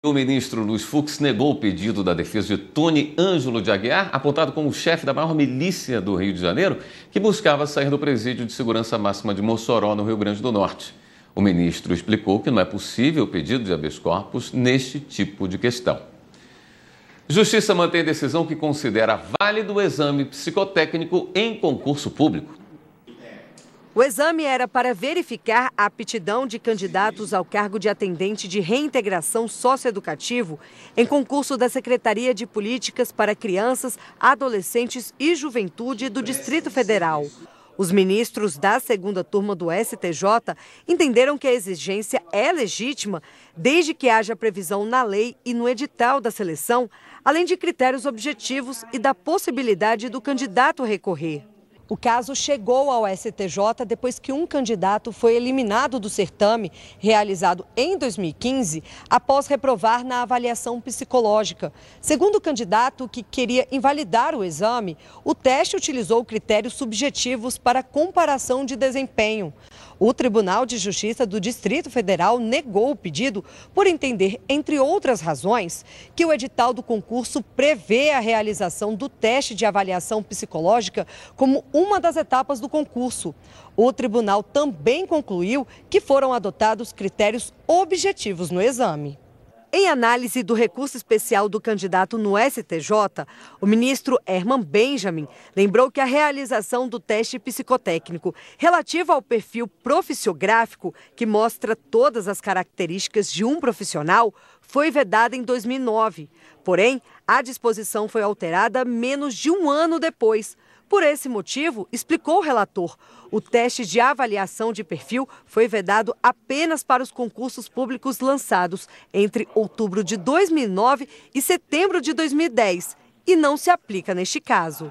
O ministro Luiz Fux negou o pedido da defesa de Tony Ângelo de Aguiar, apontado como chefe da maior milícia do Rio de Janeiro, que buscava sair do presídio de segurança máxima de Mossoró, no Rio Grande do Norte. O ministro explicou que não é possível o pedido de habeas corpus neste tipo de questão. Justiça mantém decisão que considera válido o exame psicotécnico em concurso público. O exame era para verificar a aptidão de candidatos ao cargo de atendente de reintegração socioeducativo em concurso da Secretaria de Políticas para Crianças, Adolescentes e Juventude do Distrito Federal. Os ministros da segunda turma do STJ entenderam que a exigência é legítima desde que haja previsão na lei e no edital da seleção, além de critérios objetivos e da possibilidade do candidato recorrer. O caso chegou ao STJ depois que um candidato foi eliminado do certame realizado em 2015 após reprovar na avaliação psicológica. Segundo o candidato que queria invalidar o exame, o teste utilizou critérios subjetivos para comparação de desempenho. O Tribunal de Justiça do Distrito Federal negou o pedido por entender, entre outras razões, que o edital do concurso prevê a realização do teste de avaliação psicológica como uma das etapas do concurso. O tribunal também concluiu que foram adotados critérios objetivos no exame. Em análise do recurso especial do candidato no STJ, o ministro Herman Benjamin lembrou que a realização do teste psicotécnico relativo ao perfil profissiográfico, que mostra todas as características de um profissional, foi vedada em 2009. Porém, a disposição foi alterada menos de um ano depois. Por esse motivo, explicou o relator, o teste de avaliação de perfil foi vedado apenas para os concursos públicos lançados entre outubro de 2009 e setembro de 2010 e não se aplica neste caso.